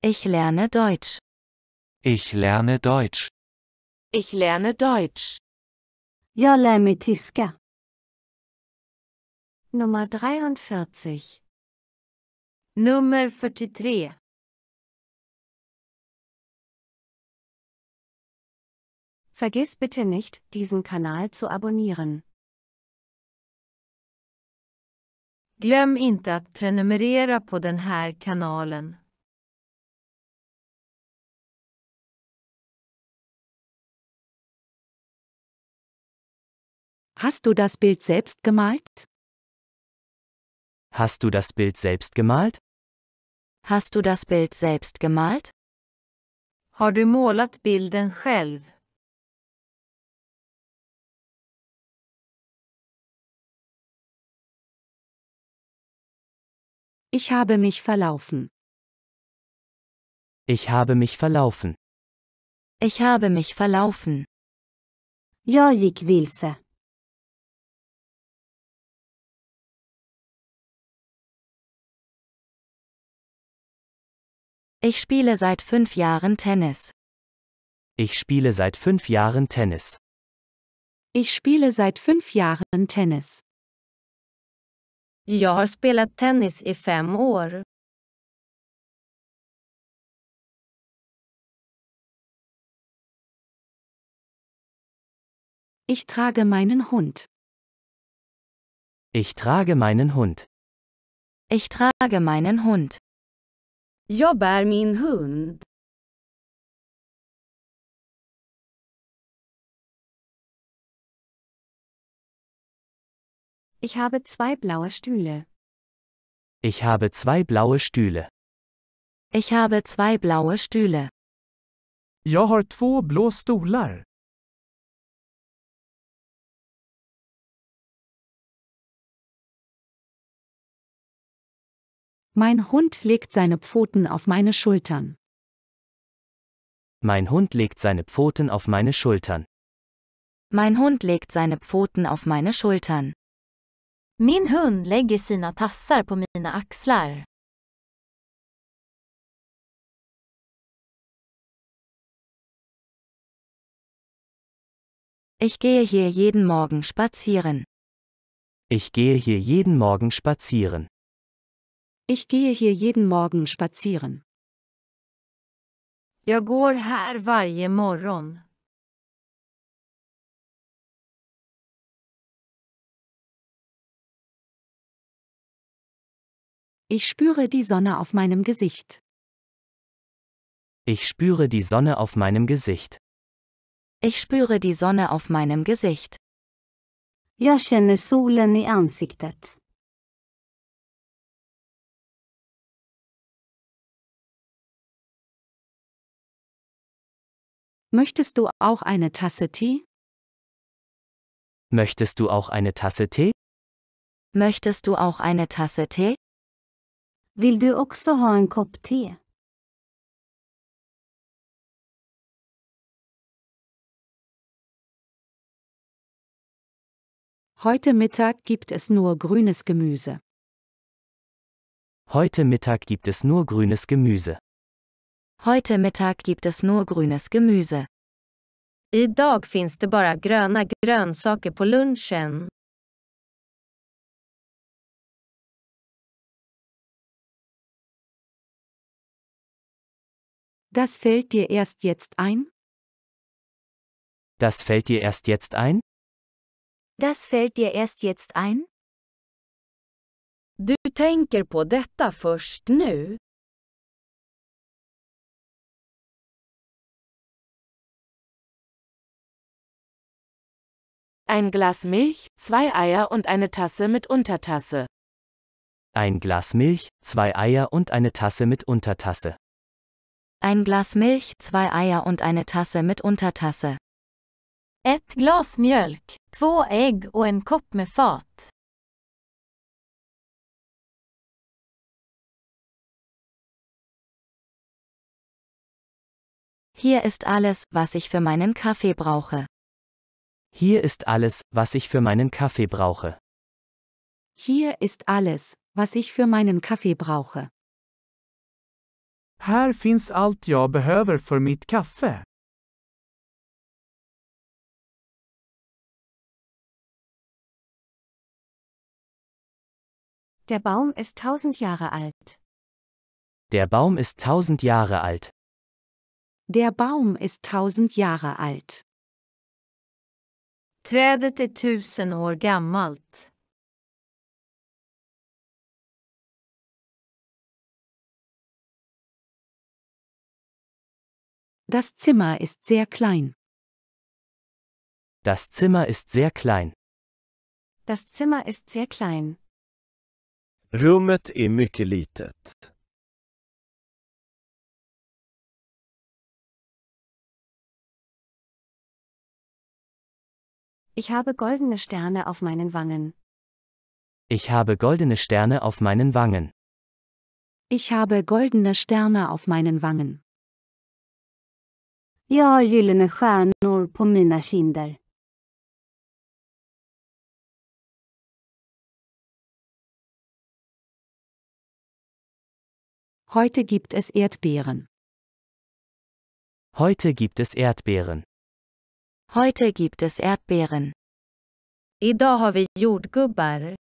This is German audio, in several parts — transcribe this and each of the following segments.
Ich lerne Deutsch. Ich lerne Deutsch. Ich lerne Deutsch. Jag lär tyska. Nummer 43. Nummer 43. Vergiss bitte nicht, diesen Kanal zu abonnieren. Glöm inte att prenumerera på den här kanalen. Hast du das Bild selbst gemalt? Hast du das Bild selbst gemalt? Hast du das Bild selbst gemalt? Har du målat bilden själv? Ich habe mich verlaufen. Ich habe mich verlaufen. Ich habe mich verlaufen. Ja, ich will's. Ich spiele seit fünf Jahren Tennis. Ich spiele seit fünf Jahren Tennis. Ich spiele seit fünf Jahren Tennis. Jag har spelat tennis i fem år. Ich trage meinen Hund. Ich trage meinen Hund. Ich trage meinen Hund. Jag bär min hund. Ich habe zwei blaue Stühle. Ich habe zwei blaue Stühle. Ich habe zwei blaue Stühle. Jag har två blå stolar. Mein Hund legt seine Pfoten auf meine Schultern. Mein Hund legt seine Pfoten auf meine Schultern. Mein Hund legt seine Pfoten auf meine Schultern. Min hund lägger sina tassar på mina axlar. Ich gehe hier jeden Morgen spazieren. Ich gehe hier jeden Morgen spazieren. Ich gehe hier jeden Morgen spazieren. Jag går här varje morgon. Ich spüre die Sonne auf meinem Gesicht. Ich spüre die Sonne auf meinem Gesicht. Ich spüre die Sonne auf meinem Gesicht. Jag känner solen i ansiktet. Möchtest du auch eine Tasse Tee? Möchtest du auch eine Tasse Tee? Möchtest du auch eine Tasse Tee? Vill du också ha en kopp te? Heute Mittag gibt es nur grünes Gemüse. Heute Mittag gibt es nur grünes Gemüse. Heute Mittag gibt es nur grünes Gemüse. Idag finns det bara gröna grönsaker på lunchen. Das fällt dir erst jetzt ein? Das fällt dir erst jetzt ein? Das fällt dir erst jetzt ein? Du tänker på detta först nu? Ein Glas Milch, zwei Eier und eine Tasse mit Untertasse. Ein Glas Milch, zwei Eier und eine Tasse mit Untertasse. Ein Glas Milch, zwei Eier und eine Tasse mit Untertasse. Ett glas mjölk, två ägg och en kopp med fat. Hier ist alles, was ich für meinen Kaffee brauche. Hier ist alles, was ich für meinen Kaffee brauche. Hier ist alles, was ich für meinen Kaffee brauche. Här finns allt jag behöver för mitt kaffe. Der Baum ist tausend Jahre alt. Der Baum ist tausend Jahre alt. Der Baum ist tausend Jahre alt. Trädet är tusen år gammalt. Das Zimmer ist sehr klein. Das Zimmer ist sehr klein. Das Zimmer ist sehr klein. Rummet är mycket litet. Ich habe goldene Sterne auf meinen Wangen. Ich habe goldene Sterne auf meinen Wangen. Ich habe goldene Sterne auf meinen Wangen. Jag har gyllene stjärnor på mina Heute gibt es Erdbeeren. Heute gibt es Erdbeeren. Heute gibt es Erdbeeren. Idag har vi jordgubbar.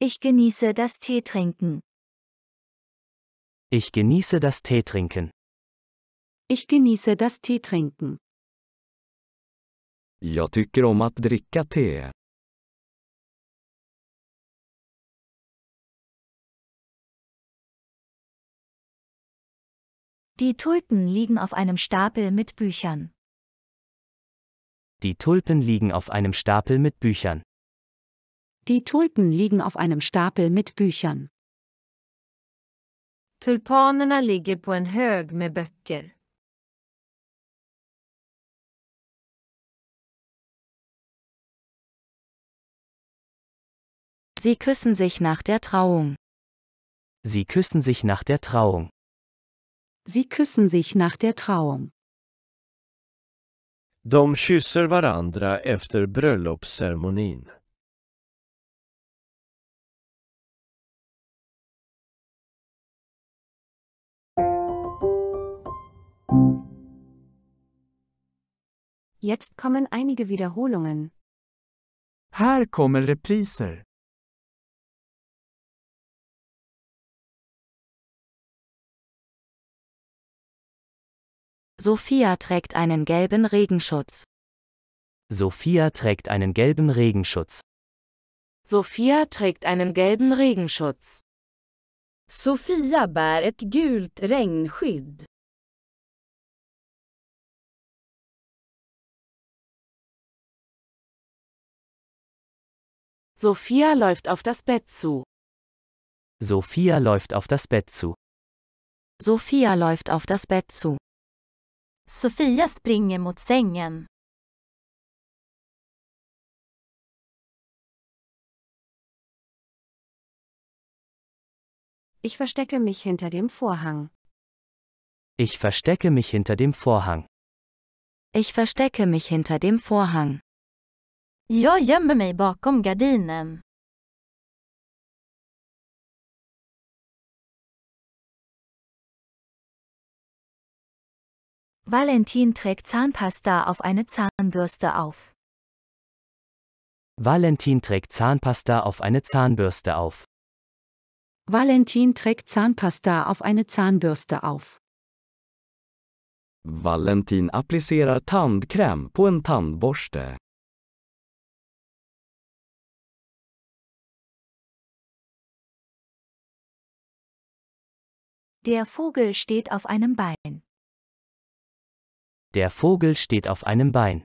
Ich genieße das Tee trinken. Ich genieße das Tee trinken. Ich genieße das Teetrinken. Jag tycker om att dricka te. Die Tulpen liegen auf einem Stapel mit Büchern. Die Tulpen liegen auf einem Stapel mit Büchern. Die Tulpen liegen auf einem Stapel mit Büchern. Tulpanerna ligger på en hög med böcker. Sie küssen sich nach der Trauung. Sie küssen sich nach der Trauung. Sie küssen sich nach der Trauung. De kysser varandra efter bröllopsceremonin. Jetzt kommen einige Wiederholungen. Här kommer repriser. Sophia trägt einen gelben Regenschutz. Sophia trägt einen gelben Regenschutz. Sophia trägt einen gelben Regenschutz. Sophia bär ett gult regnskydd. Sophia läuft auf das Bett zu. Sophia läuft auf das Bett zu. Sophia läuft auf das Bett zu. Sofia springer mot sängen. Ich verstecke mich hinter dem Vorhang. Ich verstecke mich hinter dem Vorhang. Ich verstecke mich hinter dem Vorhang. Jag gömmer mig bakom gardinen. Valentin trägt Zahnpasta auf eine Zahnbürste auf. Valentin trägt Zahnpasta auf eine Zahnbürste auf. Valentin trägt Zahnpasta auf eine Zahnbürste auf. Valentin applicerar tandkräm på en tandborste. Der Vogel steht auf einem Bein. Der Vogel steht auf einem Bein.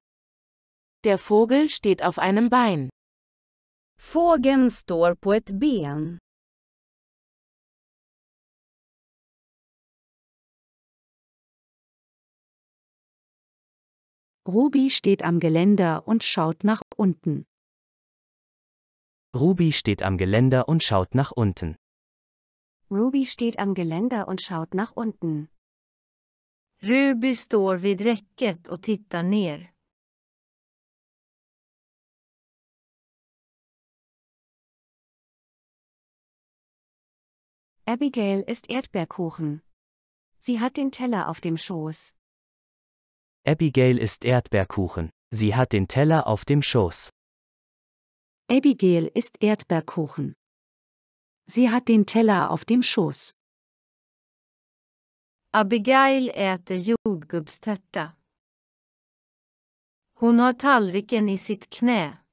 Der Vogel steht auf einem Bein. Fågeln står på ett ben. Ruby steht am Geländer und schaut nach unten. Ruby steht am Geländer und schaut nach unten. Ruby steht am Geländer und schaut nach unten. Ruby står vid räcket och tittar ner. Abigail ist Erdbeerkuchen. Sie hat den Teller auf dem Schoß. Abigail ist Erdbeerkuchen. Sie hat den Teller auf dem Schoß. Abigail ist Erdbeerkuchen. Sie hat den Teller auf dem Schoß. Abigail äter jordgubbstörta. Hon har tallriken i sitt knä.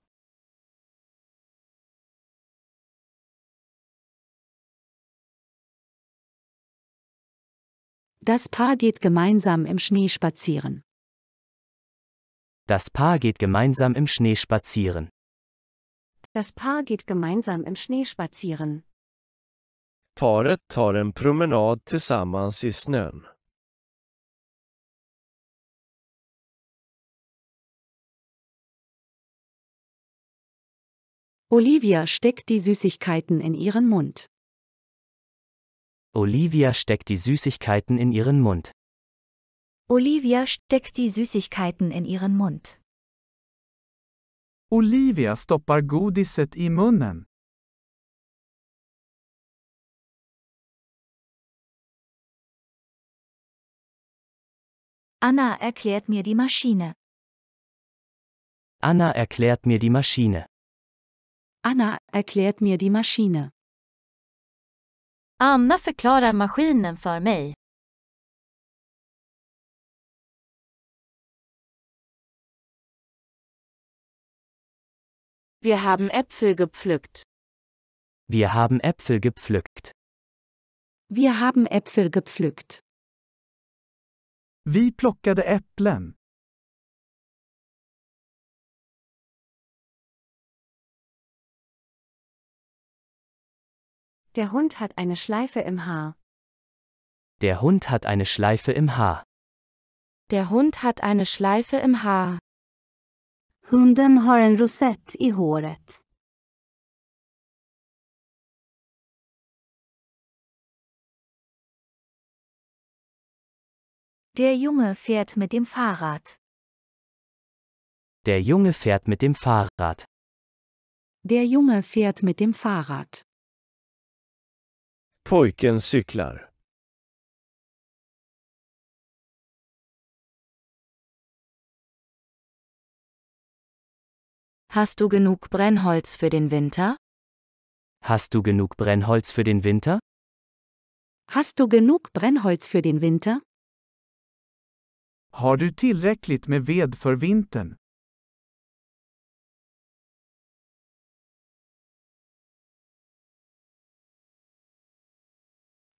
Das Paar geht gemeinsam im Schnee spazieren. Das Paar geht gemeinsam im Schnee spazieren. Das Paar geht gemeinsam im Schnee spazieren. Paret tar en promenad tillsammans i snön. Olivia steckt die Süßigkeiten in ihren Mund. Olivia steckt die Süßigkeiten in ihren Mund. Olivia steckt die Süßigkeiten in ihren Mund. Olivia stoppar godiset i munnen. Anna erklärt mir die Maschine. Anna erklärt mir die Maschine. Anna erklärt mir die Maschine. Anna förklarar maskinen för mig. Wir haben Äpfel gepflückt. Wir haben Äpfel gepflückt. Wir haben Äpfel gepflückt. Vi plockade äpplen. Der Hund hat eine Schleife im Haar. Der Hund hat eine Schleife im Haar. Der Hund hat eine Schleife im Haar. Hunden har en rosett i håret. Der Junge fährt mit dem Fahrrad. Der Junge fährt mit dem Fahrrad. Der Junge fährt mit dem Fahrrad. Pojken cyklar. Hast du genug Brennholz für den Winter? Hast du genug Brennholz für den Winter? Hast du genug Brennholz für den Winter? Har du tillräckligt med ved för vintern?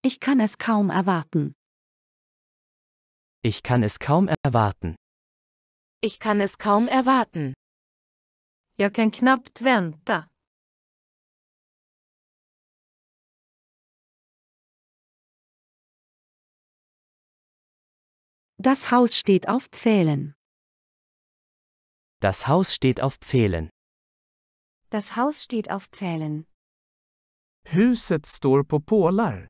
Ich kann es kaum erwarten. Ich kann es kaum erwarten. Ich kann es kaum erwarten. Jag kan knappt vänta. Das Haus steht auf Pfählen. Das Haus steht auf Pfählen. Das Haus steht auf Pfählen. Huset står på pålar.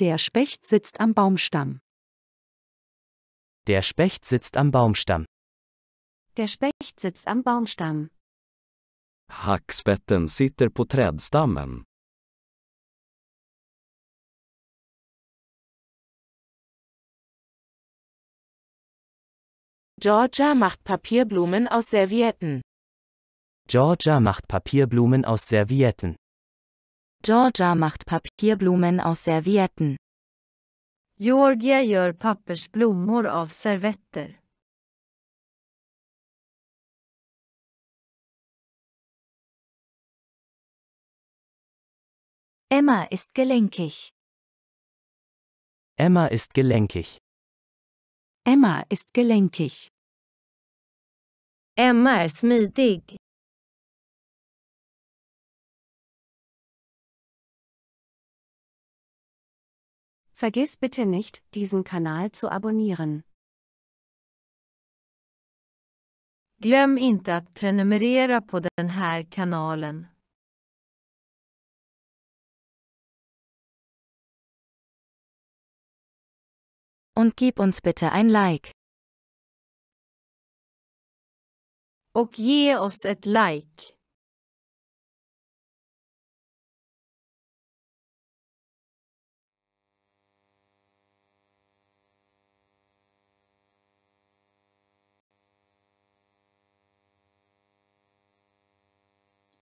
Der Specht sitzt am Baumstamm. Der Specht sitzt am Baumstamm. Der Specht sitzt am Baumstamm. Hackspetten sitter på trädstammen. Georgia macht Papierblumen aus Servietten. Georgia macht Papierblumen aus Servietten. Georgia macht Papierblumen aus Servietten. Georgia gör pappersblommor av servetter. Emma ist gelenkig. Emma ist gelenkig. Emma ist gelenkig. Emma ist smidig. Vergiss bitte nicht, diesen Kanal zu abonnieren. Glöm inte att prenumerera på den här kanalen. und gib uns bitte ein Like. Och ge oss ett like.